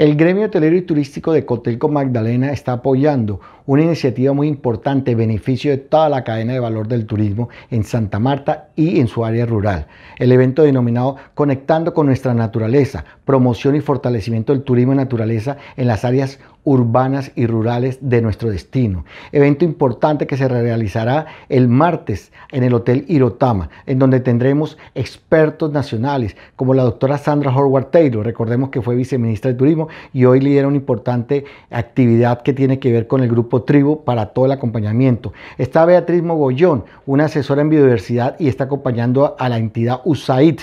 El gremio hotelero y turístico de Cotelco Magdalena está apoyando una iniciativa muy importante beneficio de toda la cadena de valor del turismo en Santa Marta y en su área rural. El evento denominado Conectando con nuestra naturaleza, promoción y fortalecimiento del turismo y naturaleza en las áreas urbanas y rurales de nuestro destino. Evento importante que se realizará el martes en el Hotel Irotama, en donde tendremos expertos nacionales como la doctora Sandra Howard Taylor, recordemos que fue viceministra de Turismo y hoy lidera una importante actividad que tiene que ver con el grupo Tribu para todo el acompañamiento. Está Beatriz Mogollón, una asesora en biodiversidad y está acompañando a la entidad USAID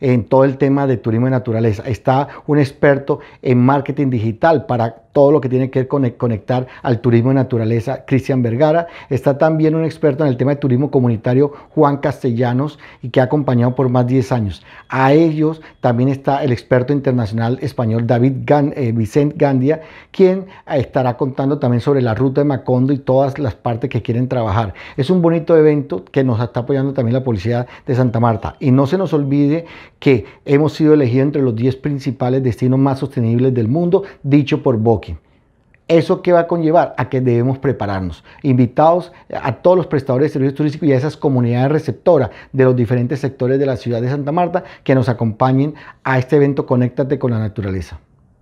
en todo el tema de turismo de naturaleza. Está un experto en marketing digital para todo lo que tiene que conectar al turismo de naturaleza, Cristian Vergara. Está también un experto en el tema de turismo comunitario, Juan Castellanos, y que ha acompañado por más de 10 años. A ellos también está el experto internacional español David eh, Vicente Gandia, quien eh, estará contando también sobre la ruta de Macondo y todas las partes que quieren trabajar. Es un bonito evento que nos está apoyando también la Policía de Santa Marta. Y no se nos olvide que hemos sido elegidos entre los 10 principales destinos más sostenibles del mundo, dicho por Booking. ¿Eso qué va a conllevar? A que debemos prepararnos. Invitados a todos los prestadores de servicios turísticos y a esas comunidades receptoras de los diferentes sectores de la ciudad de Santa Marta que nos acompañen a este evento Conéctate con la Naturaleza.